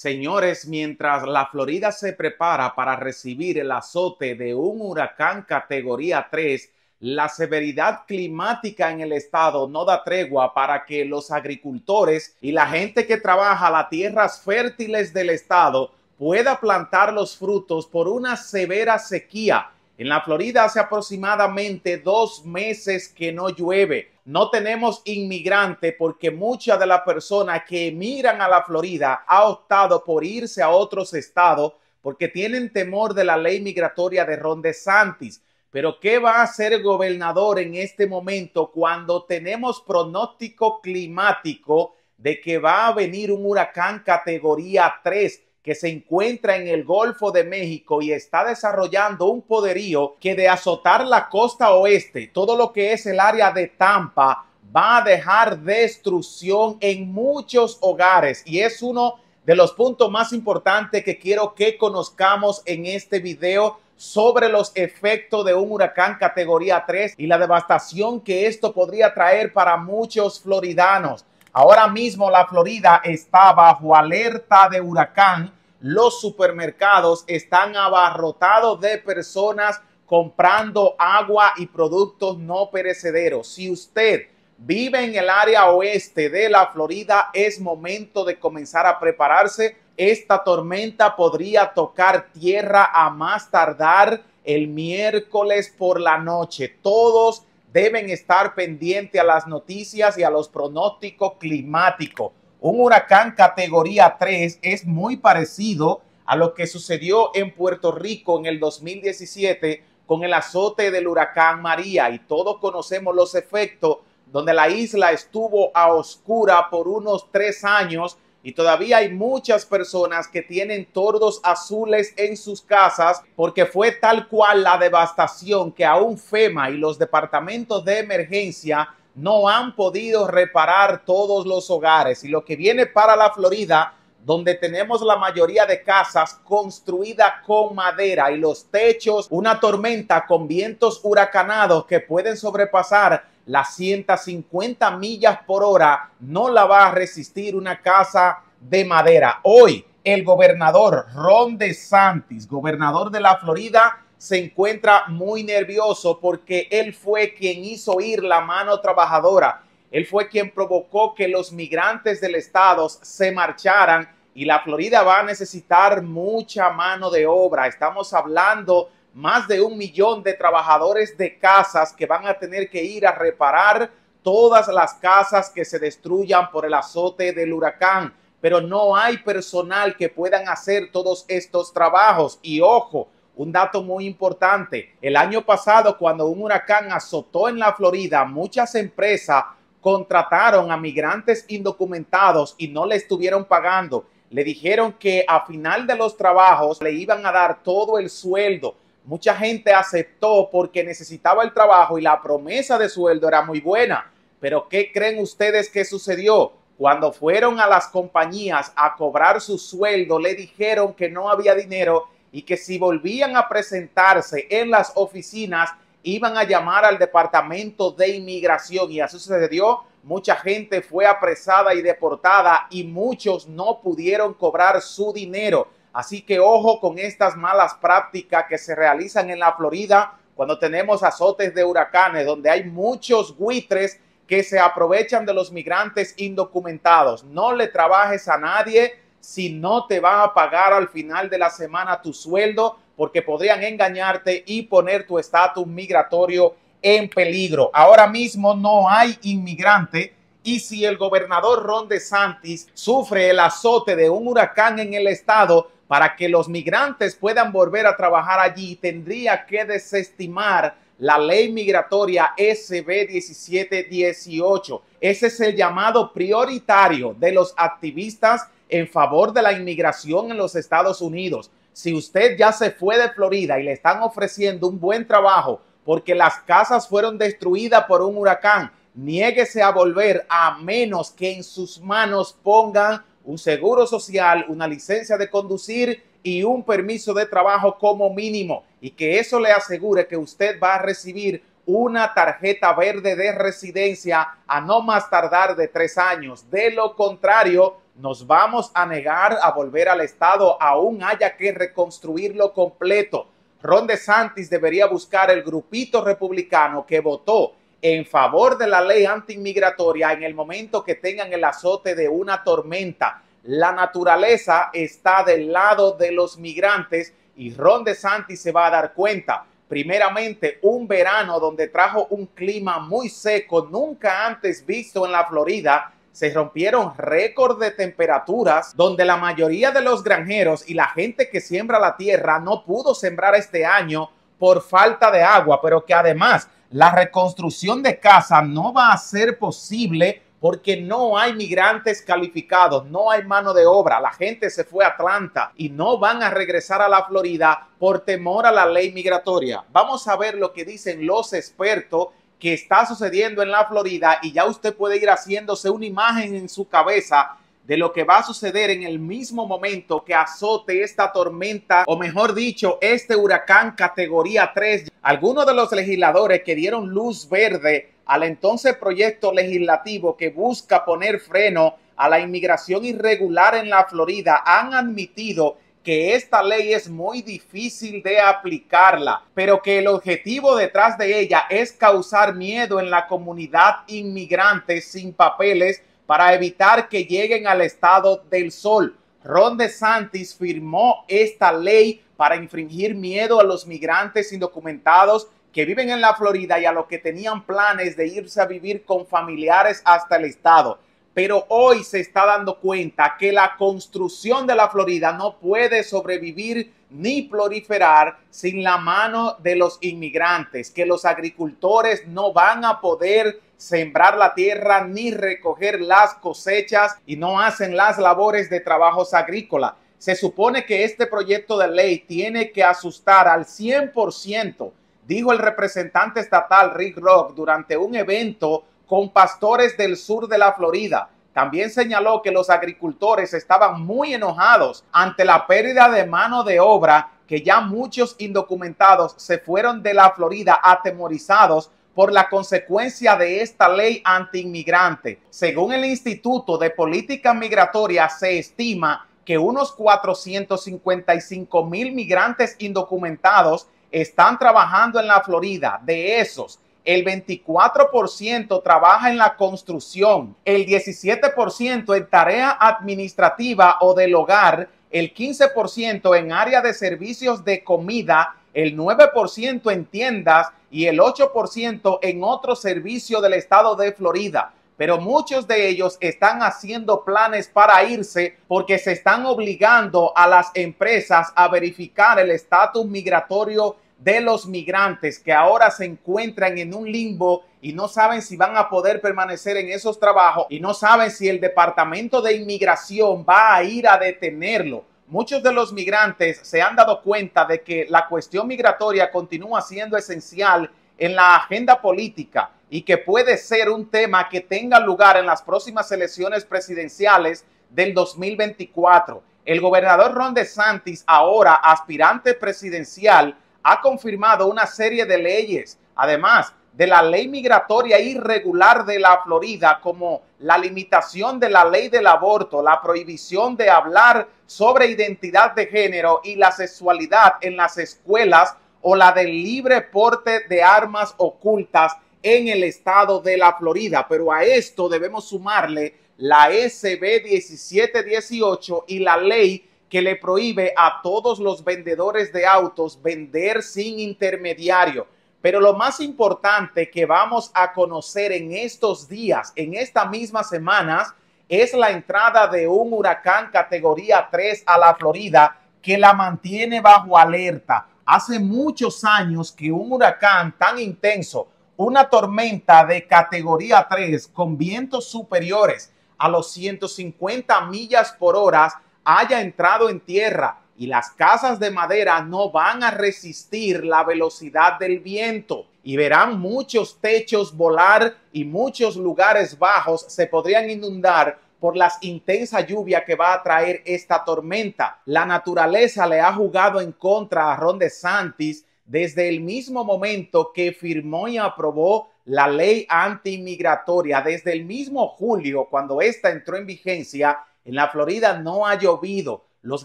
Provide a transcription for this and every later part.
Señores, mientras la Florida se prepara para recibir el azote de un huracán categoría 3, la severidad climática en el estado no da tregua para que los agricultores y la gente que trabaja las tierras fértiles del estado pueda plantar los frutos por una severa sequía en la Florida hace aproximadamente dos meses que no llueve. No tenemos inmigrante porque mucha de las personas que emigran a la Florida ha optado por irse a otros estados porque tienen temor de la ley migratoria de Ron DeSantis. Pero ¿qué va a hacer el gobernador en este momento cuando tenemos pronóstico climático de que va a venir un huracán categoría 3? que se encuentra en el Golfo de México y está desarrollando un poderío que de azotar la costa oeste, todo lo que es el área de Tampa, va a dejar destrucción en muchos hogares y es uno de los puntos más importantes que quiero que conozcamos en este video sobre los efectos de un huracán categoría 3 y la devastación que esto podría traer para muchos floridanos. Ahora mismo la Florida está bajo alerta de huracán los supermercados están abarrotados de personas comprando agua y productos no perecederos. Si usted vive en el área oeste de la Florida, es momento de comenzar a prepararse. Esta tormenta podría tocar tierra a más tardar el miércoles por la noche. Todos deben estar pendientes a las noticias y a los pronósticos climáticos un huracán categoría 3 es muy parecido a lo que sucedió en Puerto Rico en el 2017 con el azote del huracán María y todos conocemos los efectos donde la isla estuvo a oscura por unos tres años y todavía hay muchas personas que tienen tordos azules en sus casas porque fue tal cual la devastación que aún FEMA y los departamentos de emergencia no han podido reparar todos los hogares y lo que viene para la Florida, donde tenemos la mayoría de casas construidas con madera y los techos, una tormenta con vientos huracanados que pueden sobrepasar las 150 millas por hora, no la va a resistir una casa de madera. Hoy, el gobernador Ron DeSantis, gobernador de la Florida, se encuentra muy nervioso porque él fue quien hizo ir la mano trabajadora. Él fue quien provocó que los migrantes del estado se marcharan y la Florida va a necesitar mucha mano de obra. Estamos hablando más de un millón de trabajadores de casas que van a tener que ir a reparar todas las casas que se destruyan por el azote del huracán. Pero no hay personal que puedan hacer todos estos trabajos. Y ojo, un dato muy importante. El año pasado, cuando un huracán azotó en la Florida, muchas empresas contrataron a migrantes indocumentados y no le estuvieron pagando. Le dijeron que a final de los trabajos le iban a dar todo el sueldo. Mucha gente aceptó porque necesitaba el trabajo y la promesa de sueldo era muy buena. Pero ¿qué creen ustedes que sucedió? Cuando fueron a las compañías a cobrar su sueldo, le dijeron que no había dinero y que si volvían a presentarse en las oficinas iban a llamar al Departamento de Inmigración y así sucedió. Mucha gente fue apresada y deportada y muchos no pudieron cobrar su dinero. Así que ojo con estas malas prácticas que se realizan en la Florida cuando tenemos azotes de huracanes, donde hay muchos buitres que se aprovechan de los migrantes indocumentados. No le trabajes a nadie si no te van a pagar al final de la semana tu sueldo porque podrían engañarte y poner tu estatus migratorio en peligro. Ahora mismo no hay inmigrante y si el gobernador Ron DeSantis sufre el azote de un huracán en el estado para que los migrantes puedan volver a trabajar allí, tendría que desestimar la ley migratoria SB 1718. Ese es el llamado prioritario de los activistas en favor de la inmigración en los Estados Unidos. Si usted ya se fue de Florida y le están ofreciendo un buen trabajo porque las casas fueron destruidas por un huracán, niéguese a volver a menos que en sus manos pongan un seguro social, una licencia de conducir y un permiso de trabajo como mínimo y que eso le asegure que usted va a recibir una tarjeta verde de residencia a no más tardar de tres años. De lo contrario, nos vamos a negar a volver al Estado, aún haya que reconstruirlo completo. Ron DeSantis debería buscar el grupito republicano que votó en favor de la ley antiinmigratoria en el momento que tengan el azote de una tormenta. La naturaleza está del lado de los migrantes y Ron DeSantis se va a dar cuenta. Primeramente, un verano donde trajo un clima muy seco, nunca antes visto en la Florida, se rompieron récord de temperaturas donde la mayoría de los granjeros y la gente que siembra la tierra no pudo sembrar este año por falta de agua, pero que además la reconstrucción de casa no va a ser posible porque no hay migrantes calificados, no hay mano de obra, la gente se fue a Atlanta y no van a regresar a la Florida por temor a la ley migratoria. Vamos a ver lo que dicen los expertos que está sucediendo en la Florida y ya usted puede ir haciéndose una imagen en su cabeza de lo que va a suceder en el mismo momento que azote esta tormenta, o mejor dicho, este huracán categoría 3. Algunos de los legisladores que dieron luz verde al entonces proyecto legislativo que busca poner freno a la inmigración irregular en la Florida han admitido que esta ley es muy difícil de aplicarla, pero que el objetivo detrás de ella es causar miedo en la comunidad inmigrante sin papeles para evitar que lleguen al estado del sol. Ron DeSantis firmó esta ley para infringir miedo a los migrantes indocumentados que viven en la Florida y a los que tenían planes de irse a vivir con familiares hasta el estado pero hoy se está dando cuenta que la construcción de la Florida no puede sobrevivir ni proliferar sin la mano de los inmigrantes, que los agricultores no van a poder sembrar la tierra ni recoger las cosechas y no hacen las labores de trabajos agrícolas. Se supone que este proyecto de ley tiene que asustar al 100%, dijo el representante estatal Rick Rock durante un evento con pastores del sur de la Florida. También señaló que los agricultores estaban muy enojados ante la pérdida de mano de obra, que ya muchos indocumentados se fueron de la Florida atemorizados por la consecuencia de esta ley antiinmigrante. Según el Instituto de Política Migratoria, se estima que unos 455 mil migrantes indocumentados están trabajando en la Florida. De esos, el 24% trabaja en la construcción, el 17% en tarea administrativa o del hogar, el 15% en área de servicios de comida, el 9% en tiendas y el 8% en otro servicio del estado de Florida. Pero muchos de ellos están haciendo planes para irse porque se están obligando a las empresas a verificar el estatus migratorio de los migrantes que ahora se encuentran en un limbo y no saben si van a poder permanecer en esos trabajos y no saben si el Departamento de Inmigración va a ir a detenerlo. Muchos de los migrantes se han dado cuenta de que la cuestión migratoria continúa siendo esencial en la agenda política y que puede ser un tema que tenga lugar en las próximas elecciones presidenciales del 2024. El gobernador Ron DeSantis, ahora aspirante presidencial, ha confirmado una serie de leyes, además de la ley migratoria irregular de la Florida, como la limitación de la ley del aborto, la prohibición de hablar sobre identidad de género y la sexualidad en las escuelas o la del libre porte de armas ocultas en el estado de la Florida. Pero a esto debemos sumarle la SB 1718 y la ley que le prohíbe a todos los vendedores de autos vender sin intermediario. Pero lo más importante que vamos a conocer en estos días, en estas mismas semanas, es la entrada de un huracán categoría 3 a la Florida que la mantiene bajo alerta. Hace muchos años que un huracán tan intenso, una tormenta de categoría 3 con vientos superiores a los 150 millas por hora, haya entrado en tierra y las casas de madera no van a resistir la velocidad del viento y verán muchos techos volar y muchos lugares bajos se podrían inundar por las intensa lluvia que va a traer esta tormenta. La naturaleza le ha jugado en contra a Ron Santis desde el mismo momento que firmó y aprobó la ley anti antimigratoria, desde el mismo julio, cuando esta entró en vigencia, en la Florida no ha llovido. Los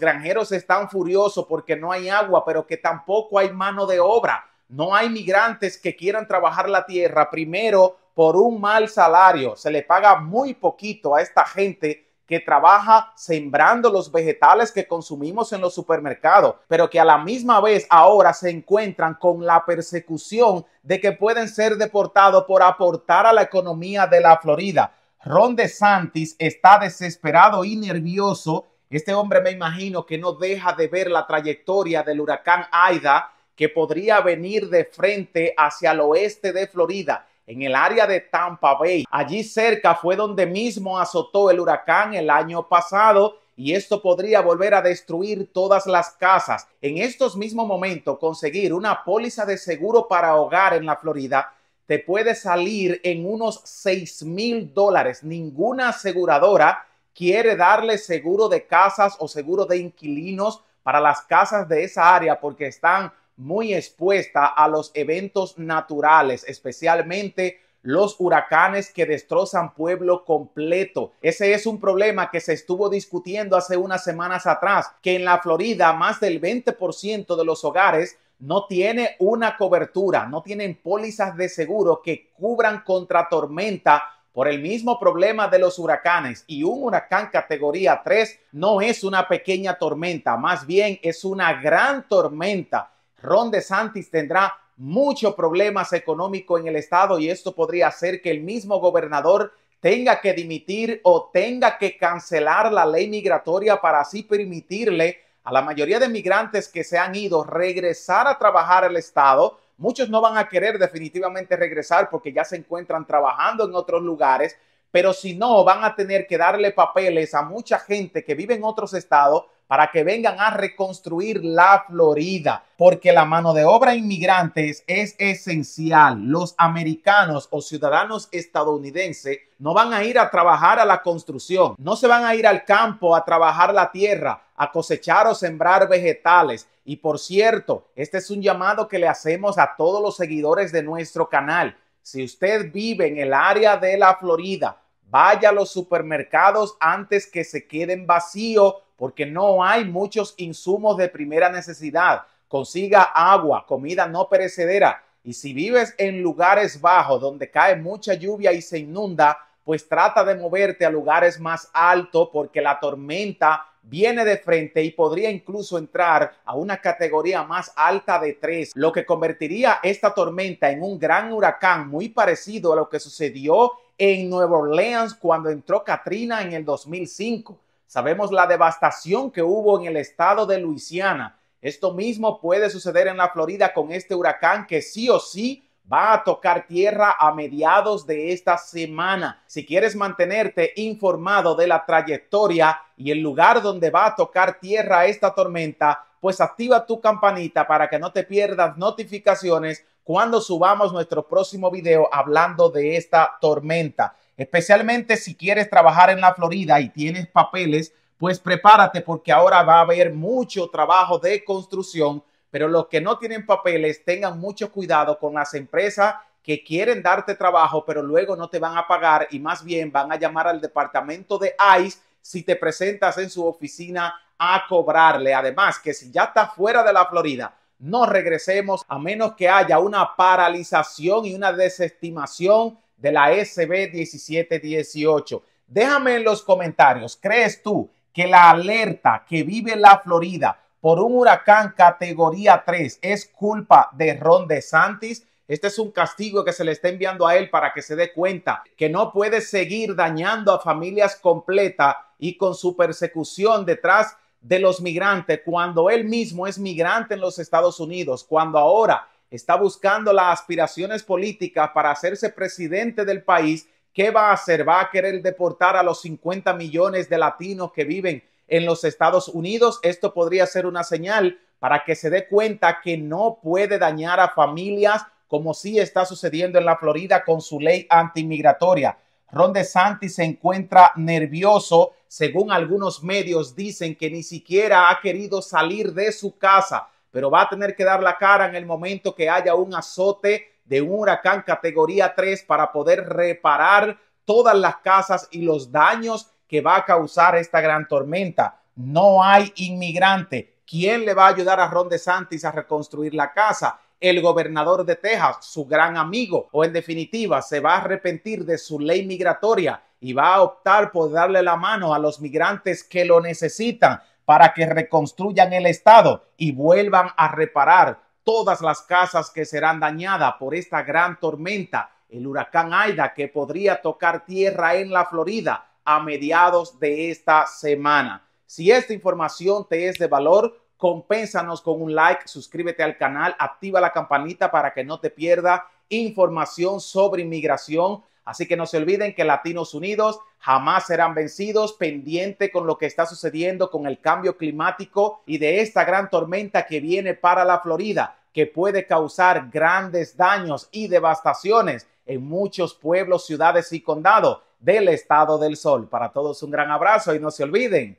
granjeros están furiosos porque no hay agua, pero que tampoco hay mano de obra. No hay migrantes que quieran trabajar la tierra primero por un mal salario. Se le paga muy poquito a esta gente que trabaja sembrando los vegetales que consumimos en los supermercados, pero que a la misma vez ahora se encuentran con la persecución de que pueden ser deportados por aportar a la economía de la Florida. Ron DeSantis está desesperado y nervioso. Este hombre me imagino que no deja de ver la trayectoria del huracán Aida que podría venir de frente hacia el oeste de Florida, en el área de Tampa Bay. Allí cerca fue donde mismo azotó el huracán el año pasado y esto podría volver a destruir todas las casas. En estos mismos momentos, conseguir una póliza de seguro para hogar en la Florida te puede salir en unos 6 mil dólares. Ninguna aseguradora quiere darle seguro de casas o seguro de inquilinos para las casas de esa área porque están muy expuestas a los eventos naturales, especialmente los huracanes que destrozan pueblo completo. Ese es un problema que se estuvo discutiendo hace unas semanas atrás, que en la Florida más del 20% de los hogares no tiene una cobertura, no tienen pólizas de seguro que cubran contra tormenta por el mismo problema de los huracanes y un huracán categoría 3 no es una pequeña tormenta, más bien es una gran tormenta. Ron DeSantis tendrá muchos problemas económicos en el estado y esto podría hacer que el mismo gobernador tenga que dimitir o tenga que cancelar la ley migratoria para así permitirle a la mayoría de migrantes que se han ido regresar a trabajar al Estado. Muchos no van a querer definitivamente regresar porque ya se encuentran trabajando en otros lugares, pero si no, van a tener que darle papeles a mucha gente que vive en otros estados para que vengan a reconstruir la Florida, porque la mano de obra inmigrantes es esencial. Los americanos o ciudadanos estadounidenses no van a ir a trabajar a la construcción, no se van a ir al campo a trabajar la tierra, a cosechar o sembrar vegetales. Y por cierto, este es un llamado que le hacemos a todos los seguidores de nuestro canal. Si usted vive en el área de la Florida, vaya a los supermercados antes que se queden vacíos porque no hay muchos insumos de primera necesidad. Consiga agua, comida no perecedera. Y si vives en lugares bajos donde cae mucha lluvia y se inunda, pues trata de moverte a lugares más altos porque la tormenta viene de frente y podría incluso entrar a una categoría más alta de tres, lo que convertiría esta tormenta en un gran huracán muy parecido a lo que sucedió en Nueva Orleans cuando entró Katrina en el 2005. Sabemos la devastación que hubo en el estado de Luisiana. Esto mismo puede suceder en la Florida con este huracán que sí o sí va a tocar tierra a mediados de esta semana. Si quieres mantenerte informado de la trayectoria y el lugar donde va a tocar tierra esta tormenta, pues activa tu campanita para que no te pierdas notificaciones cuando subamos nuestro próximo video hablando de esta tormenta especialmente si quieres trabajar en la Florida y tienes papeles, pues prepárate porque ahora va a haber mucho trabajo de construcción, pero los que no tienen papeles tengan mucho cuidado con las empresas que quieren darte trabajo, pero luego no te van a pagar y más bien van a llamar al departamento de ICE si te presentas en su oficina a cobrarle. Además, que si ya estás fuera de la Florida, no regresemos a menos que haya una paralización y una desestimación de la SB 1718. Déjame en los comentarios, ¿crees tú que la alerta que vive la Florida por un huracán categoría 3 es culpa de Ron DeSantis? Este es un castigo que se le está enviando a él para que se dé cuenta que no puede seguir dañando a familias completas y con su persecución detrás de los migrantes cuando él mismo es migrante en los Estados Unidos, cuando ahora está buscando las aspiraciones políticas para hacerse presidente del país, ¿qué va a hacer? ¿Va a querer deportar a los 50 millones de latinos que viven en los Estados Unidos? Esto podría ser una señal para que se dé cuenta que no puede dañar a familias como sí está sucediendo en la Florida con su ley antimigratoria. Ron DeSantis se encuentra nervioso, según algunos medios dicen que ni siquiera ha querido salir de su casa pero va a tener que dar la cara en el momento que haya un azote de un huracán categoría 3 para poder reparar todas las casas y los daños que va a causar esta gran tormenta. No hay inmigrante. ¿Quién le va a ayudar a Ron DeSantis a reconstruir la casa? El gobernador de Texas, su gran amigo, o en definitiva, se va a arrepentir de su ley migratoria y va a optar por darle la mano a los migrantes que lo necesitan para que reconstruyan el Estado y vuelvan a reparar todas las casas que serán dañadas por esta gran tormenta, el huracán Aida, que podría tocar tierra en la Florida a mediados de esta semana. Si esta información te es de valor, compénsanos con un like, suscríbete al canal, activa la campanita para que no te pierda información sobre inmigración Así que no se olviden que Latinos Unidos jamás serán vencidos, pendiente con lo que está sucediendo con el cambio climático y de esta gran tormenta que viene para la Florida, que puede causar grandes daños y devastaciones en muchos pueblos, ciudades y condados del estado del sol. Para todos un gran abrazo y no se olviden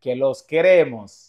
que los queremos.